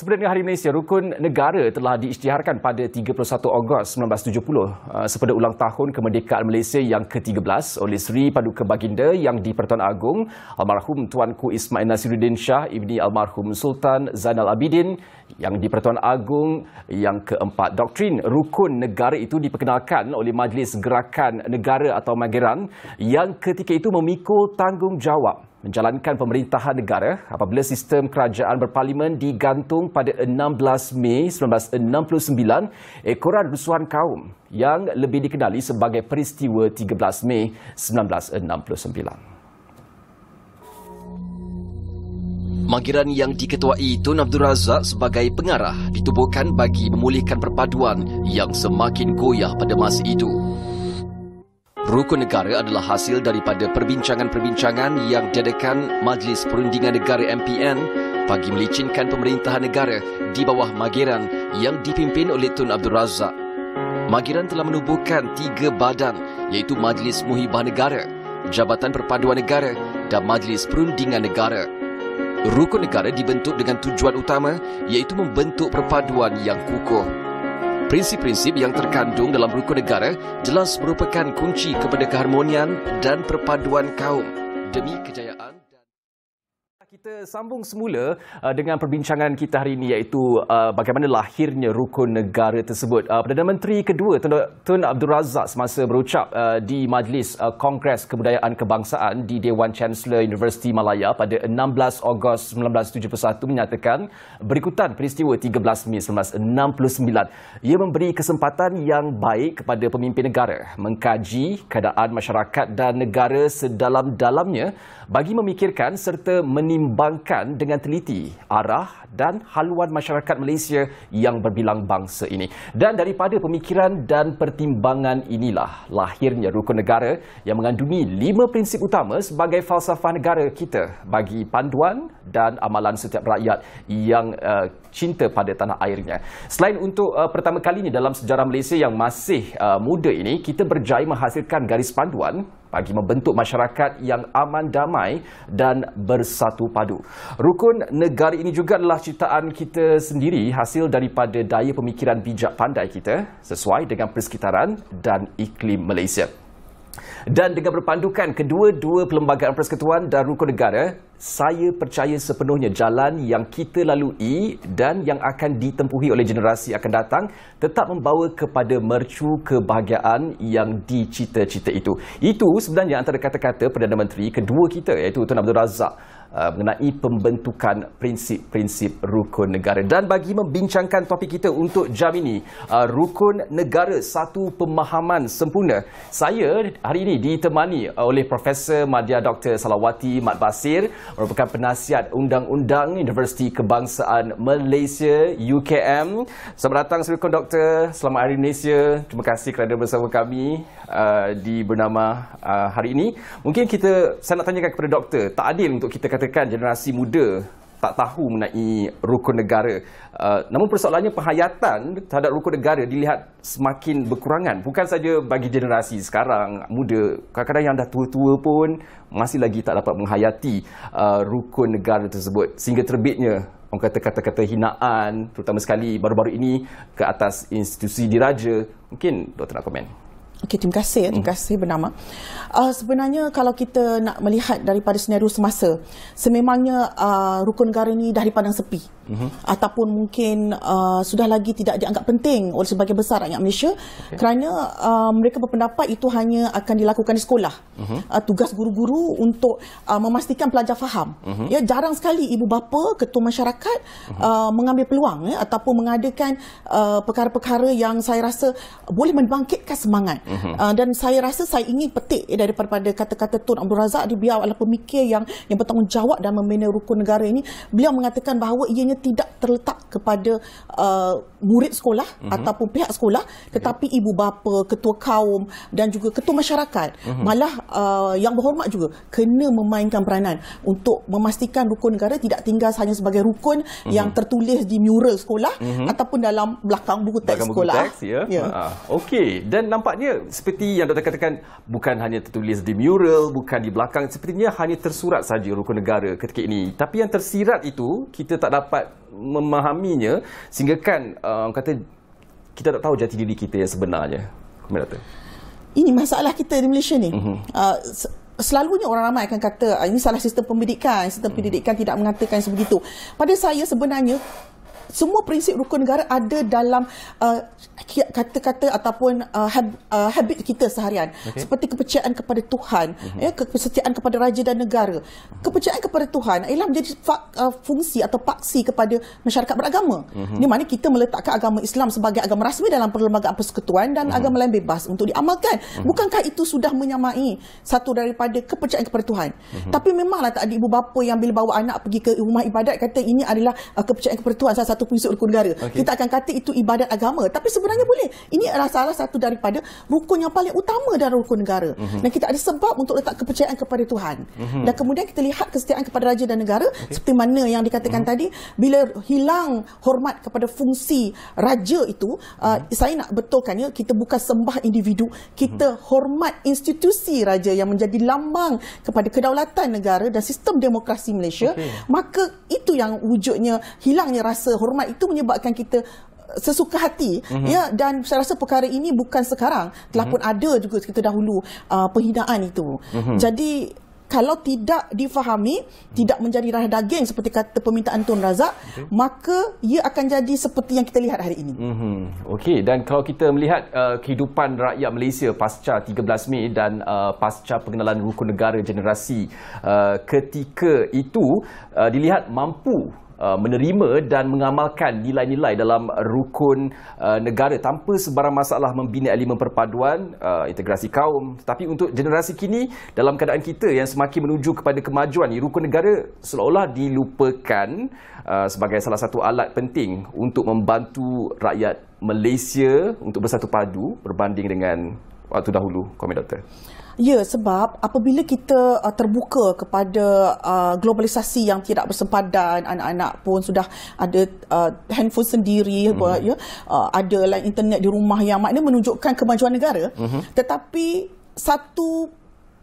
Sebenarnya Hari Malaysia, Rukun Negara telah diisytiharkan pada 31 Ogos 1970 eh, sepeda ulang tahun kemerdekaan Malaysia yang ke-13 oleh Seri Paduka Baginda yang di-Pertuan Agong, Almarhum Tuanku Ismail Nasiruddin Shah ibni Almarhum Sultan Zainal Abidin yang di-Pertuan Agong yang ke-4. Doktrin Rukun Negara itu diperkenalkan oleh Majlis Gerakan Negara atau Mageran yang ketika itu memikul tanggungjawab menjalankan pemerintahan negara apabila sistem kerajaan berparlimen digantung pada 16 Mei 1969 ekoran rusuhan kaum yang lebih dikenali sebagai peristiwa 13 Mei 1969. Mangkiran yang diketuai Tun Abdul Razak sebagai pengarah ditubuhkan bagi memulihkan perpaduan yang semakin goyah pada masa itu. Rukun Negara adalah hasil daripada perbincangan-perbincangan yang diadakan Majlis Perundingan Negara MPN bagi melicinkan pemerintahan negara di bawah Magiran yang dipimpin oleh Tun Abdul Razak. Magiran telah menubuhkan tiga badan iaitu Majlis Muhibah Negara, Jabatan Perpaduan Negara dan Majlis Perundingan Negara. Rukun Negara dibentuk dengan tujuan utama iaitu membentuk perpaduan yang kukuh. Prinsip-prinsip yang terkandung dalam rukun negara jelas merupakan kunci kepada keharmonian dan perpaduan kaum demi kejayaan kita sambung semula uh, dengan perbincangan kita hari ini iaitu uh, bagaimana lahirnya rukun negara tersebut. Uh, Perdana Menteri kedua Tun Abdul Razak semasa berucap di Majlis Kongres Kebudayaan Kebangsaan di Dewan Chancellor Universiti Malaya pada 16 Ogos 1971 menyatakan berikutan peristiwa 13 Mei 1969 ia memberi kesempatan yang baik kepada pemimpin negara mengkaji keadaan masyarakat dan negara sedalam-dalamnya bagi memikirkan serta menimbulkan mempertimbangkan dengan teliti arah dan haluan masyarakat Malaysia yang berbilang bangsa ini. Dan daripada pemikiran dan pertimbangan inilah lahirnya rukun negara yang mengandungi lima prinsip utama sebagai falsafah negara kita bagi panduan dan amalan setiap rakyat yang uh, cinta pada tanah airnya. Selain untuk uh, pertama kali ini dalam sejarah Malaysia yang masih uh, muda ini, kita berjaya menghasilkan garis panduan bagi membentuk masyarakat yang aman damai dan bersatu padu. Rukun negara ini juga adalah ciptaan kita sendiri hasil daripada daya pemikiran bijak pandai kita sesuai dengan persekitaran dan iklim Malaysia. Dan dengan berpandukan kedua-dua perlembagaan persekutuan dan rukun negara, saya percaya sepenuhnya jalan yang kita lalui dan yang akan ditempuhi oleh generasi akan datang tetap membawa kepada mercu kebahagiaan yang dicita-cita itu. Itu sebenarnya antara kata-kata Perdana Menteri kedua kita iaitu Tuan Abdul Razak Uh, mengenai pembentukan prinsip-prinsip rukun negara dan bagi membincangkan topik kita untuk jam ini uh, rukun negara satu pemahaman sempurna saya hari ini ditemani uh, oleh Profesor Madya Dr Salawati Mat Basir merupakan penasihat undang-undang Universiti Kebangsaan Malaysia UKM selamat datang Sri Doktor selamat hari Malaysia terima kasih kerana bersama kami uh, di bernama uh, hari ini mungkin kita saya nak tanyakan kepada doktor tak adil untuk kita kata katakan generasi muda tak tahu mengenai rukun negara. Uh, namun persoalannya penghayatan terhadap rukun negara dilihat semakin berkurangan. Bukan saja bagi generasi sekarang muda, kadang-kadang yang dah tua-tua pun masih lagi tak dapat menghayati uh, rukun negara tersebut. Sehingga terbitnya orang kata kata-kata hinaan terutama sekali baru-baru ini ke atas institusi diraja. Mungkin doktor nak komen. Okey, terima kasih. Ya, terima hmm. kasih bernama. Uh, sebenarnya kalau kita nak melihat daripada senario semasa, sememangnya uh, rukun negara ini dah dipandang sepi huh mm-hmm. ataupun mungkin uh, sudah lagi tidak dianggap penting oleh sebagian besar rakyat Malaysia okay. kerana uh, mereka berpendapat itu hanya akan dilakukan di sekolah. Uh-huh. Uh, tugas guru-guru untuk uh, memastikan pelajar faham. Uh-huh. Ya jarang sekali ibu bapa ketua masyarakat uh-huh. uh, mengambil peluang ya, ataupun mengadakan uh, perkara-perkara yang saya rasa boleh membangkitkan semangat. Uh-huh. Uh, dan saya rasa saya ingin petik ya, daripada kata-kata Tun Abdul Razak dia biar adalah pemikir yang yang bertanggungjawab dan membina rukun negara ini beliau mengatakan bahawa ianya tidak terletak kepada uh, murid sekolah uh-huh. ataupun pihak sekolah tetapi okay. Ya. ibu bapa, ketua kaum dan juga ketua masyarakat uh-huh. malah uh, yang berhormat juga kena memainkan peranan untuk memastikan rukun negara tidak tinggal hanya sebagai rukun uh-huh. yang tertulis di mural sekolah uh-huh. ataupun dalam belakang buku teks belakang sekolah. Buku teks, ya. Ya. Ha, ah, okay. Dan nampaknya seperti yang Dr. katakan bukan hanya tertulis di mural bukan di belakang, sepertinya hanya tersurat saja rukun negara ketika ini. Tapi yang tersirat itu kita tak dapat memahaminya sehingga kan uh, kata kita tak tahu jati diri kita yang sebenarnya. Kemudian ini masalah kita di Malaysia ni. Mm-hmm. Uh, Selalunya orang ramai akan kata ah, ini salah sistem pendidikan, sistem pendidikan tidak mengatakan sebegitu. Pada saya sebenarnya semua prinsip rukun negara ada dalam uh, kata-kata ataupun uh, uh, habit kita seharian okay. seperti kepercayaan kepada Tuhan uh-huh. ya kesetiaan kepada raja dan negara uh-huh. kepercayaan kepada Tuhan ialah menjadi uh, fungsi atau paksi kepada masyarakat beragama uh-huh. di mana kita meletakkan agama Islam sebagai agama rasmi dalam perlembagaan persekutuan dan uh-huh. agama lain bebas untuk diamalkan uh-huh. bukankah itu sudah menyamai satu daripada kepercayaan kepada Tuhan uh-huh. tapi memanglah tak ada ibu bapa yang bila bawa anak pergi ke rumah ibadat kata ini adalah uh, kepercayaan kepada Tuhan salah satu satu prinsip rukun negara. Okay. Kita akan kata itu ibadat agama. Tapi sebenarnya boleh. Ini adalah salah satu daripada rukun yang paling utama dalam rukun negara. Mm -hmm. Dan kita ada sebab untuk letak kepercayaan kepada Tuhan. Mm -hmm. Dan kemudian kita lihat kesetiaan kepada raja dan negara okay. seperti mana yang dikatakan mm -hmm. tadi. Bila hilang hormat kepada fungsi raja itu, mm -hmm. uh, mhm. saya nak betulkannya, kita bukan sembah individu. Kita mm -hmm. hormat institusi raja yang menjadi lambang kepada kedaulatan negara dan sistem demokrasi Malaysia. Okay. Maka itu yang wujudnya hilangnya rasa hormat hormat itu menyebabkan kita uh, sesuka hati uh-huh. ya dan saya rasa perkara ini bukan sekarang telah mhm. pun uh-huh. ada juga kita dahulu uh, penghinaan itu uh-huh. jadi kalau tidak difahami tidak menjadi rah daging seperti kata permintaan Tun Razak okay. maka ia akan jadi seperti yang kita lihat hari ini. Mhm. Okey dan kalau kita melihat uh, kehidupan rakyat Malaysia pasca 13 Mei dan uh, pasca pengenalan rukun negara generasi uh, ketika itu uh, dilihat mampu Uh, menerima dan mengamalkan nilai-nilai dalam rukun uh, negara tanpa sebarang masalah membina elemen perpaduan uh, integrasi kaum tetapi untuk generasi kini dalam keadaan kita yang semakin menuju kepada kemajuan rukun negara seolah-olah dilupakan sebagai salah satu alat penting untuk membantu rakyat Malaysia untuk bersatu padu berbanding dengan waktu dahulu, Komit Doktor? Ya, sebab apabila kita uh, terbuka kepada uh, globalisasi yang tidak bersempadan, anak-anak pun sudah ada uh, handphone sendiri, mm. ya, uh, ada lah internet di rumah yang maknanya menunjukkan kemajuan negara. Mm-hmm. Tetapi satu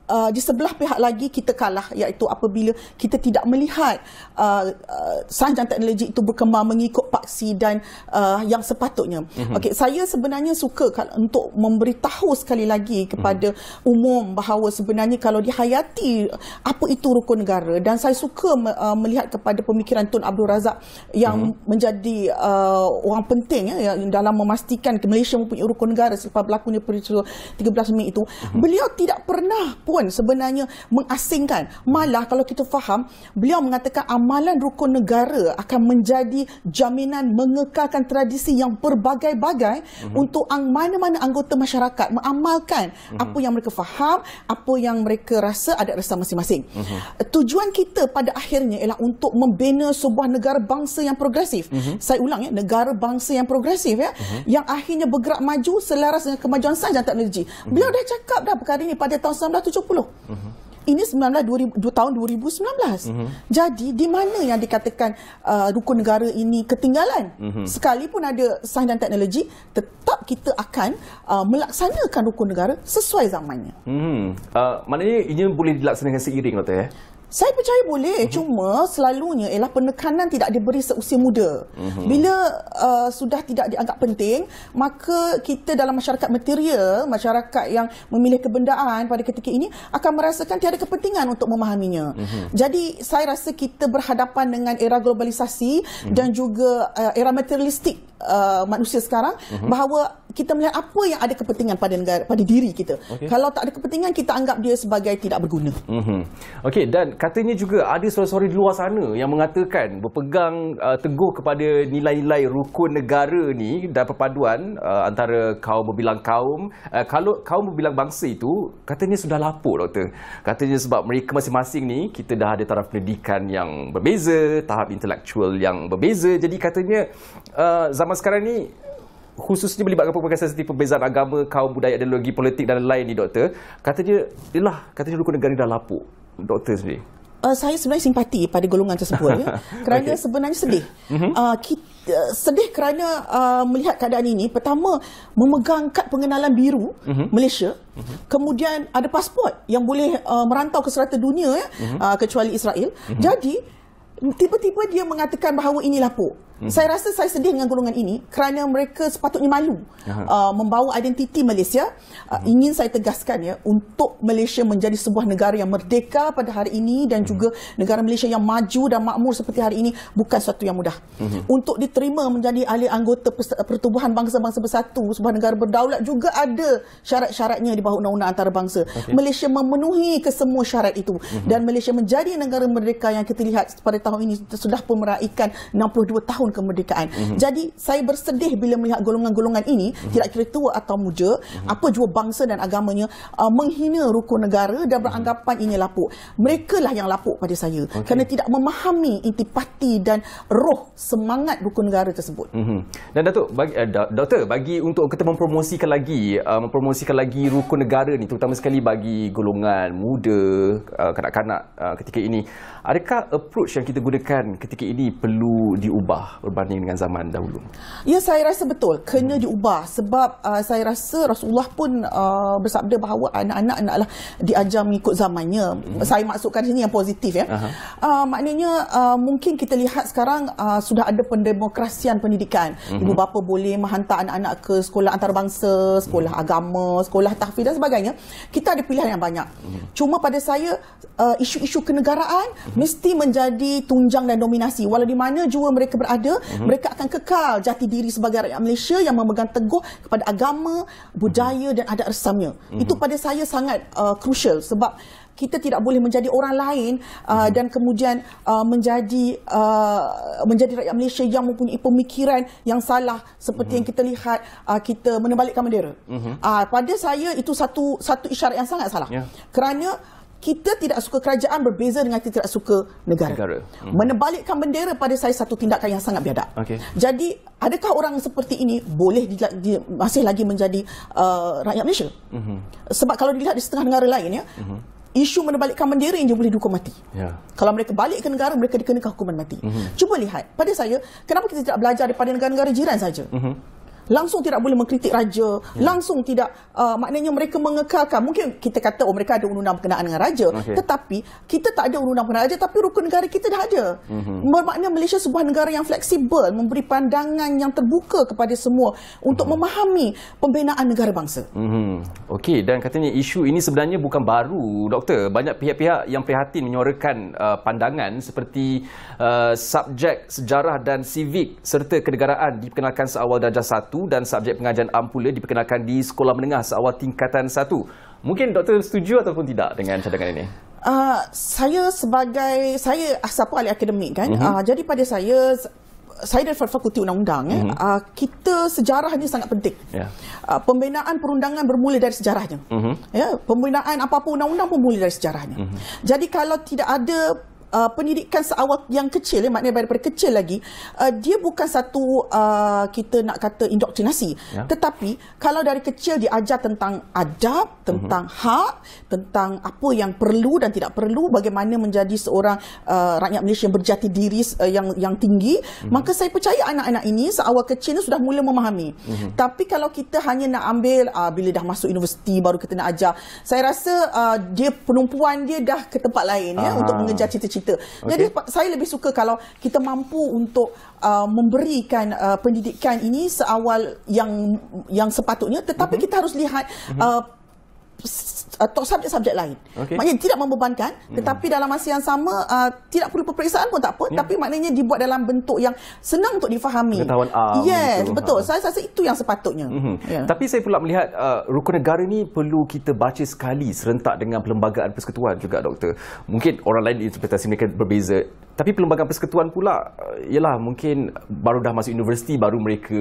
uh, di sebelah pihak lagi kita kalah iaitu apabila kita tidak melihat uh, uh, sains dan teknologi itu berkembang mengikut paksi dan uh, yang sepatutnya. Mm-hmm. Okey, saya sebenarnya suka kalau, untuk memberitahu sekali lagi kepada mm-hmm. umum bahawa sebenarnya kalau dihayati apa itu rukun negara dan saya suka uh, melihat kepada pemikiran Tun Abdul Razak yang mm-hmm. menjadi uh, orang penting ya dalam memastikan Malaysia mempunyai rukun negara selepas berlakunya peristiwa 13 Mei itu. Mm-hmm. Beliau tidak pernah pun pun sebenarnya mengasingkan. Malah kalau kita faham, beliau mengatakan amalan rukun negara akan menjadi jaminan mengekalkan tradisi yang berbagai-bagai mm-hmm. untuk mana-mana anggota masyarakat mengamalkan mm-hmm. apa yang mereka faham, apa yang mereka rasa, ada rasa masing-masing. Mm-hmm. Tujuan kita pada akhirnya ialah untuk membina sebuah negara bangsa yang progresif. Mm-hmm. Saya ulang ya, negara bangsa yang progresif ya, mm-hmm. yang akhirnya bergerak maju selaras dengan kemajuan sains dan teknologi. Mm-hmm. Beliau dah cakap dah perkara ini pada tahun 1970 uh-huh. Ini 19 2000 tahun 2019. Uh-huh. Mhm. Jadi di mana yang dikatakan uh, rukun negara ini ketinggalan? Uh-huh. Sekalipun ada sains dan teknologi, tetap kita akan uh, melaksanakan rukun negara sesuai zamannya. Hmm. Uh, maknanya ini boleh dilaksanakan seiring Doktor ya. Saya percaya boleh uh-huh. cuma selalunya ialah penekanan tidak diberi seusia muda. Uh-huh. Bila uh, sudah tidak dianggap penting, maka kita dalam masyarakat material, masyarakat yang memilih kebendaan pada ketika ini akan merasakan tiada kepentingan untuk memahaminya. Uh-huh. Jadi saya rasa kita berhadapan dengan era globalisasi uh-huh. dan juga uh, era materialistik Uh, manusia sekarang uh-huh. bahawa kita melihat apa yang ada kepentingan pada negara pada diri kita. Okay. Kalau tak ada kepentingan kita anggap dia sebagai tidak berguna. Uh-huh. Okey dan katanya juga ada suara-suara di luar sana yang mengatakan berpegang uh, teguh kepada nilai-nilai rukun negara ni dan perpaduan uh, antara kaum berbilang kaum uh, kalau kaum berbilang bangsa itu katanya sudah lapuk doktor katanya sebab mereka masing-masing ni kita dah ada taraf pendidikan yang berbeza tahap intelektual yang berbeza jadi katanya uh, zaman sekarang ni khususnya melibatkan pelbagai sensitif perbezaan agama, kaum budaya, ideologi, politik dan lain ni doktor. Katanya, ialah katanya rukun negara dah lapuk doktor sendiri? Uh, saya sebenarnya simpati pada golongan tersebut ya. kerana okay. sebenarnya sedih. Mhm. Uh, kita, uh, sedih kerana uh, melihat keadaan ini. Pertama, memegang kad pengenalan biru uh-huh. Malaysia. Uh-huh. Kemudian ada pasport yang boleh uh, merantau ke serata dunia uh-huh. uh, kecuali Israel. Uh-huh. Jadi, tiba-tiba dia mengatakan bahawa ini lapuk. Hmm. Saya rasa saya sedih dengan golongan ini kerana mereka sepatutnya malu uh, membawa identiti Malaysia. Uh, hmm. Ingin saya tegaskan ya untuk Malaysia menjadi sebuah negara yang merdeka pada hari ini dan hmm. juga negara Malaysia yang maju dan makmur seperti hari ini bukan sesuatu yang mudah. Hmm. Untuk diterima menjadi ahli anggota pertubuhan bangsa-bangsa bersatu sebuah negara berdaulat juga ada syarat-syaratnya di bawah undang-undang antarabangsa. Okay. Malaysia memenuhi kesemua syarat itu hmm. dan Malaysia menjadi negara merdeka yang kita lihat pada tahun ini sudah pun meraihkan 62 tahun tahun kemerdekaan. Mm-hmm. Jadi saya bersedih bila melihat golongan-golongan ini, mm-hmm. tidak kira tua atau muda, mm-hmm. apa jua bangsa dan agamanya, uh, menghina rukun negara dan beranggapan ini lapuk. Merekalah yang lapuk pada saya okay. kerana tidak memahami intipati dan roh semangat rukun negara tersebut. Mm-hmm. Dan Datuk, bagi uh, doktor, bagi untuk kita mempromosikan lagi uh, mempromosikan lagi rukun negara ni terutama sekali bagi golongan muda, uh, kanak-kanak uh, ketika ini, adakah approach yang kita gunakan ketika ini perlu diubah berbanding dengan zaman dahulu. Ya, saya rasa betul. Kena hmm. diubah sebab uh, saya rasa Rasulullah pun uh, bersabda bahawa anak-anak adalah diajar mengikut zamannya. Hmm. Saya maksudkan sini yang positif ya. Uh, maknanya uh, mungkin kita lihat sekarang uh, sudah ada pendemokrasian pendidikan. Hmm. Ibu bapa boleh menghantar anak-anak ke sekolah antarabangsa, sekolah hmm. agama, sekolah tahfiz dan sebagainya. Kita ada pilihan yang banyak. Hmm. Cuma pada saya uh, isu-isu uh, kenegaraan hmm. mesti menjadi tunjang dan dominasi. Walau di mana juga mereka berada ada, uh-huh. mereka akan kekal jati diri sebagai rakyat Malaysia yang memegang teguh kepada agama, budaya uh-huh. dan adat resamnya. Uh-huh. Mhm. Itu pada saya sangat uh, crucial sebab kita tidak boleh menjadi orang lain uh, mhm. dan kemudian uh, menjadi uh, menjadi rakyat Malaysia yang mempunyai pemikiran yang salah seperti uh-huh. yang kita lihat uh, kita menebalikkan bendera. Uh-huh. Uh, pada saya itu satu satu isyarat yang sangat salah. Yeah. Kerana kita tidak suka kerajaan berbeza dengan kita tidak suka negara. negara. Hmm. Menebalikkan bendera pada saya satu tindakan yang sangat biadab. Okay. Jadi, adakah orang seperti ini boleh di, di, masih lagi menjadi uh, rakyat Malaysia? Hmm. Sebab kalau dilihat di setengah negara lain, ya, hmm. isu menebalikkan bendera ini boleh dihukum mati. Yeah. Kalau mereka balik ke negara, mereka dikenakan hukuman mati. Hmm. Cuba lihat, pada saya, kenapa kita tidak belajar daripada negara-negara jiran saja? Hmm langsung tidak boleh mengkritik raja ya. langsung tidak uh, maknanya mereka mengekalkan mungkin kita kata oh mereka ada undang-undang berkenaan dengan raja okay. tetapi kita tak ada undang-undang berkenaan raja tapi rukun negara kita dah ada uh-huh. bermakna Malaysia sebuah negara yang fleksibel memberi pandangan yang terbuka kepada semua untuk uh-huh. memahami pembinaan negara bangsa uh-huh. okey dan katanya isu ini sebenarnya bukan baru doktor banyak pihak-pihak yang prihatin menyuarakan uh, pandangan seperti uh, subjek sejarah dan civik serta kenegaraan diperkenalkan seawal darjah 1 1 dan subjek pengajian am diperkenalkan di sekolah menengah seawal tingkatan 1. Mungkin doktor setuju ataupun tidak dengan cadangan ini? Uh, saya sebagai saya asal ah, ahli akademik kan. Uh-huh. Uh, jadi pada saya saya dari fakulti undang-undang uh-huh. eh, uh, kita sejarahnya sangat penting. Yeah. Ya. Uh, pembinaan perundangan bermula dari sejarahnya. Uh-huh. Mhm. yeah, pembinaan apa-apa undang-undang pun bermula dari sejarahnya. Uh-huh. Jadi kalau tidak ada uh, pendidikan seawal yang kecil eh, maknanya daripada kecil lagi uh, dia bukan satu uh, kita nak kata indoktrinasi yeah. tetapi kalau dari kecil diajar tentang adab mhm. tentang mm-hmm. hak tentang apa yang perlu dan tidak perlu bagaimana menjadi seorang uh, rakyat Malaysia yang berjati diri uh, yang yang tinggi mm-hmm. maka saya percaya anak-anak ini seawal kecil ni sudah mula memahami mm-hmm. tapi kalau kita hanya nak ambil uh, bila dah masuk universiti baru kita nak ajar saya rasa uh, dia penumpuan dia dah ke tempat lain ya untuk mengejar cita-cita cerita. Okay. Jadi saya lebih suka kalau kita mampu untuk uh, memberikan uh, pendidikan ini seawal yang yang sepatutnya tetapi mm-hmm. kita harus lihat mhm. uh, atau subjek-subjek lain. Okay. Maknanya tidak membebankan hmm. tetapi hmm. dalam masa yang sama uh, tidak perlu peperiksaan pun tak apa yeah. tapi maknanya dibuat dalam bentuk yang senang untuk difahami. Ketahuan am. Yes, itu. betul. Ha, ha. Saya rasa itu yang sepatutnya. Mm -hmm. yeah. Tapi saya pula melihat uh, rukun negara ini perlu kita baca sekali serentak dengan perlembagaan persekutuan juga doktor. Mungkin orang lain interpretasi mereka berbeza tapi perlembagaan persekutuan pula uh, ialah mungkin baru dah masuk universiti baru mereka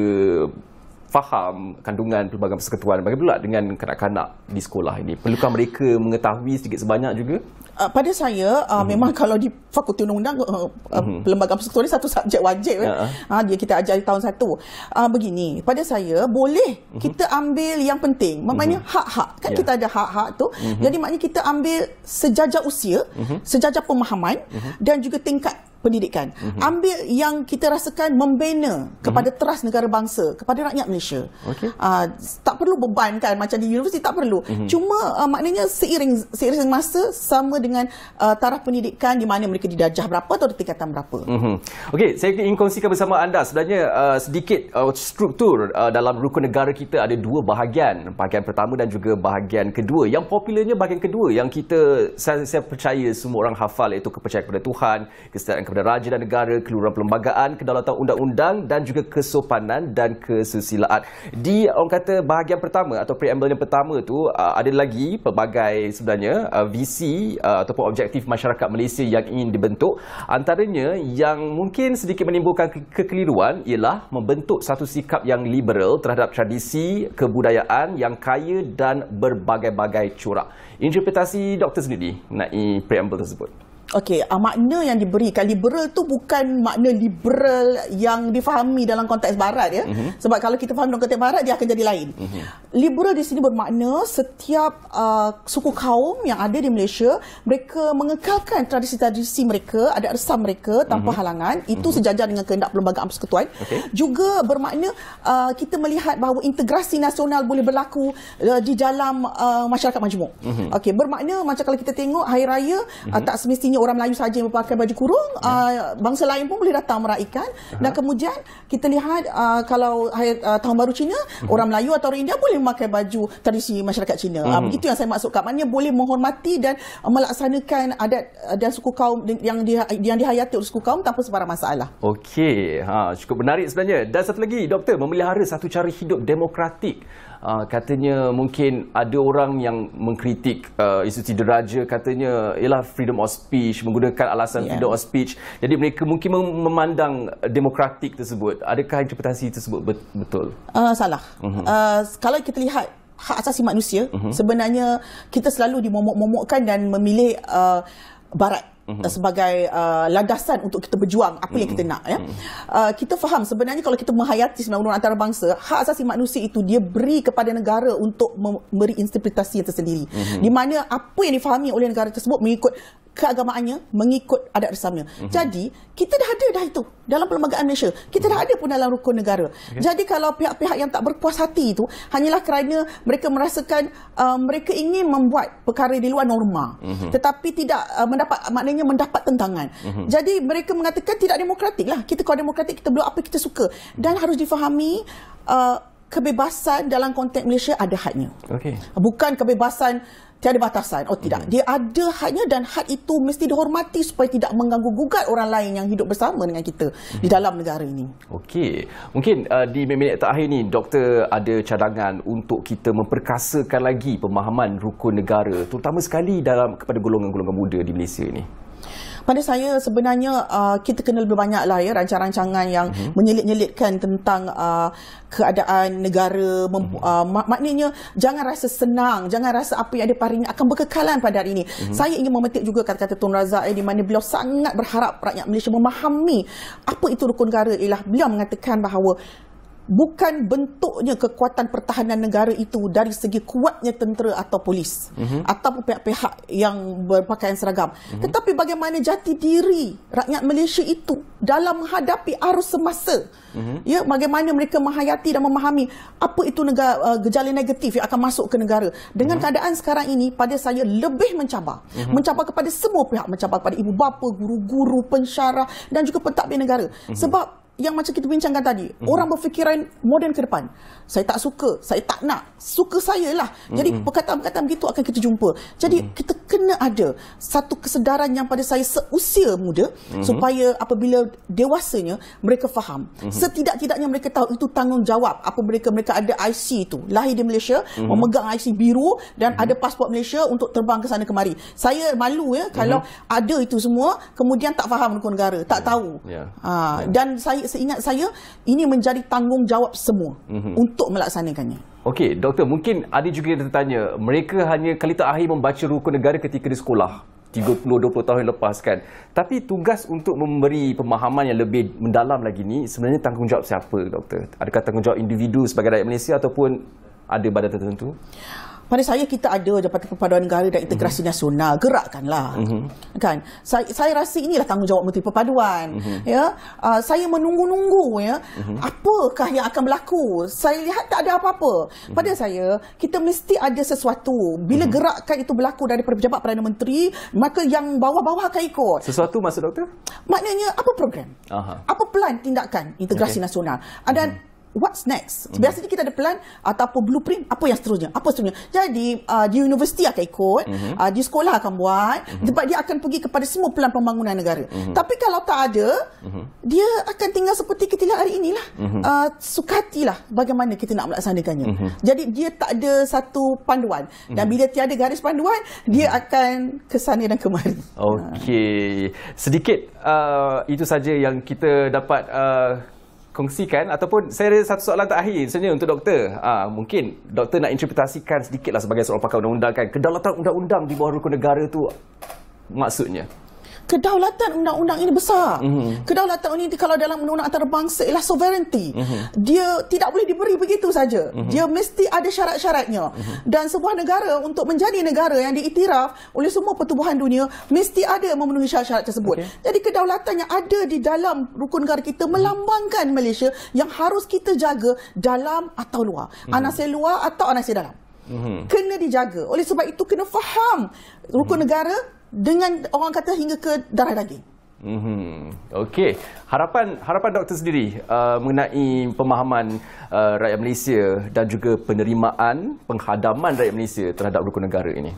faham kandungan pelbagai persekutuan bagi pula dengan kanak-kanak di sekolah ini? Perlukan mereka mengetahui sedikit sebanyak juga? Uh, pada saya, uh, mm-hmm. memang kalau di Fakulti Undang-Undang, uh, ah, mm-hmm. Lembagaan Persekutuan ini satu subjek wajib. uh Eh. Uh, dia kita ajar tahun satu. Uh, begini, pada saya, boleh mm-hmm. kita ambil yang penting. Mhm. Maknanya mm-hmm. hak-hak. Kan yeah. kita ada hak-hak tu. Mm-hmm. Jadi maknanya kita ambil sejajar usia, mm-hmm. sejajar pemahaman mm-hmm. dan juga tingkat pendidikan. Mm-hmm. Ambil yang kita rasakan membina kepada mm-hmm. teras negara bangsa, kepada rakyat Malaysia. Okay. Uh, ah, tak perlu beban kan macam di universiti tak perlu. Mm-hmm. Cuma uh, maknanya seiring seiring masa sama dengan uh, taraf pendidikan di mana mereka didajah berapa atau tingkatan berapa. Mm-hmm. Okey, saya ingin kongsikan bersama anda sebenarnya uh, sedikit uh, struktur uh, dalam rukun negara kita ada dua bahagian, bahagian pertama dan juga bahagian kedua. Yang popularnya bahagian kedua yang kita saya, saya percaya semua orang hafal iaitu kepercayaan kepada Tuhan, kesetiaan kepada daripada raja dan negara, keluruan perlembagaan, kedaulatan undang-undang dan juga kesopanan dan kesusilaan. Di orang kata bahagian pertama atau preamble yang pertama tu uh, ada lagi pelbagai sebenarnya uh, visi uh, ataupun objektif masyarakat Malaysia yang ingin dibentuk. Antaranya yang mungkin sedikit menimbulkan ke- kekeliruan ialah membentuk satu sikap yang liberal terhadap tradisi kebudayaan yang kaya dan berbagai-bagai corak. Interpretasi doktor sendiri mengenai preamble tersebut. Okey, uh, makna yang diberikan liberal tu bukan makna liberal yang difahami dalam konteks barat ya. Uh-huh. Sebab kalau kita faham dalam konteks barat dia akan jadi lain. Uh-huh. Liberal di sini bermakna setiap uh, suku kaum yang ada di Malaysia, mereka mengekalkan tradisi-tradisi mereka, adat resam mereka tanpa uh-huh. halangan. Itu uh-huh. sejajar dengan kehendak Perlembagaan Persekutuan. Okay. Juga bermakna uh, kita melihat bahawa integrasi nasional boleh berlaku uh, di dalam uh, masyarakat majmuk. Uh-huh. Okey, bermakna macam kalau kita tengok hari raya uh-huh. uh, tak semestinya orang Melayu saja yang memakai baju kurung hmm. uh, bangsa lain pun boleh datang meraikan uh-huh. dan kemudian kita lihat uh, kalau uh, tahun baru Cina hmm. orang Melayu atau orang India boleh memakai baju tradisi masyarakat Cina hmm. uh, mhm. itu yang saya maksud kat maknanya boleh menghormati dan uh, melaksanakan adat uh, dan suku kaum yang di, yang dihayati oleh suku kaum tanpa sebarang masalah okey ha cukup menarik sebenarnya dan satu lagi doktor memelihara satu cara hidup demokratik Ah, katanya mungkin ada orang yang mengkritik uh, ah, institusi deraja katanya ialah freedom of speech menggunakan alasan yeah. freedom of speech jadi mereka mungkin memandang demokratik tersebut adakah interpretasi tersebut betul uh, salah uh-huh. uh, kalau kita lihat hak asasi manusia uh-huh. sebenarnya kita selalu dimomok-momokkan dan memilih uh, barat huh mhm. sebagai uh, landasan untuk kita berjuang apa uh-huh. yang kita mhm. nak ya. Mhm. Uh, kita faham sebenarnya kalau kita menghayati undang-undang antarabangsa, hak asasi manusia itu dia beri kepada negara untuk memberi interpretasi yang tersendiri. Uh-huh. Di mana apa yang difahami oleh negara tersebut mengikut keagamaannya mengikut adat resamnya. Mm-hmm. Jadi, kita dah ada dah itu dalam perlembagaan Malaysia. Kita dah ada pun dalam rukun negara. Okay. Jadi, kalau pihak-pihak yang tak berpuas hati itu, hanyalah kerana mereka merasakan uh, mereka ingin membuat perkara di luar norma. Mm-hmm. Tetapi tidak uh, mendapat, maknanya mendapat tentangan. Mm-hmm. Jadi, mereka mengatakan tidak demokratik lah. Kita kalau demokratik, kita buat apa kita suka. Dan mm-hmm. harus difahami, uh, kebebasan dalam konteks Malaysia ada hadnya. Okay. Bukan kebebasan tiada batasan. Oh tidak. Mm-hmm. Dia ada hadnya dan had itu mesti dihormati supaya tidak mengganggu gugat orang lain yang hidup bersama dengan kita mm-hmm. di dalam negara ini. Okey. Mungkin uh, di minit terakhir ini, doktor ada cadangan untuk kita memperkasakan lagi pemahaman rukun negara terutama sekali dalam kepada golongan-golongan muda di Malaysia ini pada saya sebenarnya uh, kita kena lebih banyak lah ya rancangan-rancangan yang mm-hmm. menyelit-nyelitkan tentang uh, keadaan negara mm-hmm. uh, maknanya jangan rasa senang jangan rasa apa yang ada hari ini akan berkekalan pada hari ini mm-hmm. saya ingin memetik juga kata-kata Tun Razak eh, di mana beliau sangat berharap rakyat Malaysia memahami apa itu rukun negara ialah beliau mengatakan bahawa bukan bentuknya kekuatan pertahanan negara itu dari segi kuatnya tentera atau polis mm-hmm. ataupun pihak-pihak yang berpakaian seragam mm-hmm. tetapi bagaimana jati diri rakyat Malaysia itu dalam menghadapi arus semasa mm-hmm. ya bagaimana mereka menghayati dan memahami apa itu negara uh, eh, gejala negatif yang akan masuk ke negara dengan mm-hmm. keadaan sekarang ini pada saya lebih mencabar mm-hmm. mencabar kepada semua pihak mencabar kepada ibu bapa guru-guru pensyarah dan juga pentadbir negara mm-hmm. sebab yang macam kita bincangkan tadi. Mm. Orang berfikiran moden ke depan. Saya tak suka, saya tak nak. Suka saya lah. Jadi mhm. perkataan-perkataan begitu akan kita jumpa. Jadi mm. kita kena ada satu kesedaran yang pada saya seusia muda mm. supaya apabila dewasanya mereka faham. Mm. Setidak-tidaknya mereka tahu itu tanggungjawab apa mereka mereka ada IC itu. Lahir di Malaysia, mm. memegang IC biru dan mm. ada pasport Malaysia untuk terbang ke sana kemari. Saya malu ya kalau mm. ada itu semua kemudian tak faham negara, tak yeah. tahu. Yeah. Ya. Ha, yeah. dan saya seingat saya ini menjadi tanggungjawab semua mm-hmm. untuk melaksanakannya. Okey, doktor, mungkin ada juga yang tertanya, mereka hanya kalita akhir membaca rukun negara ketika di sekolah. 30-20 tahun lepas kan. Tapi tugas untuk memberi pemahaman yang lebih mendalam lagi ni sebenarnya tanggungjawab siapa doktor? Adakah tanggungjawab individu sebagai rakyat Malaysia ataupun ada badan tertentu? pada saya kita ada Jabatan Perpaduan Negara dan Integrasi mm-hmm. Nasional gerakkanlah mm-hmm. kan saya saya rasa inilah tanggungjawab Menteri Perpaduan mm-hmm. ya uh, saya menunggu-nunggu ya mm-hmm. apakah yang akan berlaku saya lihat tak ada apa-apa mm-hmm. pada saya kita mesti ada sesuatu bila mm-hmm. gerakan itu berlaku dari pejabat Perdana Menteri maka yang bawah-bawah akan ikut sesuatu maksud doktor maknanya apa program Aha. apa pelan tindakan integrasi okay. nasional ada mm-hmm what's next? mm Biasanya kita ada plan apa blueprint apa yang seterusnya? Apa seterusnya? Jadi uh, di universiti akan ikut, mm-hmm. uh, di sekolah akan buat, mm-hmm. sebab dia akan pergi kepada semua pelan pembangunan negara. Mm-hmm. Tapi kalau tak ada, mm-hmm. dia akan tinggal seperti kita lihat hari inilah. Mm-hmm. Uh, sukatilah bagaimana kita nak melaksanakannya. Mm-hmm. Jadi dia tak ada satu panduan. Mm-hmm. Dan hmm. bila tiada garis panduan, dia hmm. akan ke sana dan kemari. Okey. Uh. Sedikit uh, itu saja yang kita dapat uh, kongsikan ataupun saya ada satu soalan terakhir sebenarnya untuk doktor. Ah, mungkin doktor nak interpretasikan sedikitlah sebagai seorang pakar undang-undang kan. Kedaulatan undang-undang di bawah rukun negara tu maksudnya kedaulatan undang-undang ini besar. Mm -hmm. Kedaulatan ini kalau dalam undang-undang antarabangsa ialah sovereignty. Mm -hmm. Dia tidak boleh diberi begitu saja. Mm -hmm. Dia mesti ada syarat-syaratnya. Mm -hmm. Dan sebuah negara untuk menjadi negara yang diiktiraf oleh semua pertubuhan dunia mesti ada memenuhi syarat-syarat tersebut. Okay. Jadi kedaulatan yang ada di dalam rukun negara kita mm -hmm. melambangkan Malaysia yang harus kita jaga dalam atau luar. Mm -hmm. Anasir luar atau anasir dalam. Mm -hmm. Kena dijaga. Oleh sebab itu kena faham rukun mm -hmm. negara dengan orang kata hingga ke darah daging. Mhm. Okey. Harapan harapan doktor sendiri uh, mengenai pemahaman uh, rakyat Malaysia dan juga penerimaan penghadaman rakyat Malaysia terhadap rukun negara ini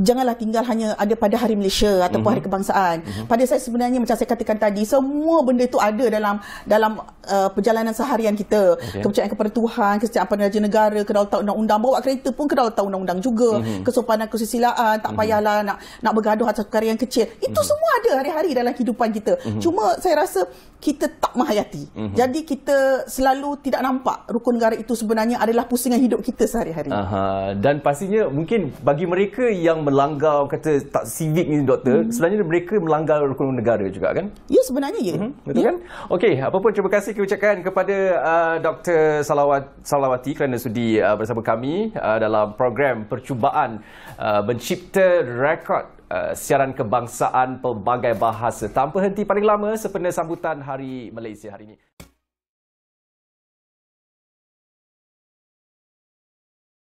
janganlah tinggal hanya ada pada hari Malaysia ataupun uh-huh. hari mhm. kebangsaan. Uh-huh. Pada saya sebenarnya macam saya katakan tadi, semua benda itu ada dalam dalam uh, perjalanan seharian kita. Okay. Kepercayaan kepada Tuhan, kesetiaan pada Raja Negara, kedaulatan undang-undang, bawa kereta pun kedaulatan undang-undang juga. Uh-huh. Kesopanan kesusilaan, tak payahlah uh-huh. nak nak bergaduh atas perkara yang kecil. Itu uh-huh. semua ada hari-hari dalam kehidupan kita. Uh-huh. Cuma saya rasa kita tak menghayati. Uh-huh. Jadi kita selalu tidak nampak rukun negara itu sebenarnya adalah pusingan hidup kita sehari-hari. Aha. Dan pastinya mungkin bagi mereka yang melanggar kata tak civic ni doktor mm-hmm. sebenarnya mereka melanggar rukun negara juga kan ya sebenarnya ya mm-hmm. betul ya. kan okey apa pun terima kasih ucapkan kepada uh, doktor Salawat Salawati kerana sudi uh, bersama kami uh, dalam program percubaan uh, mencipta rekod Uh, siaran kebangsaan pelbagai bahasa tanpa henti paling lama sempena sambutan Hari Malaysia hari ini.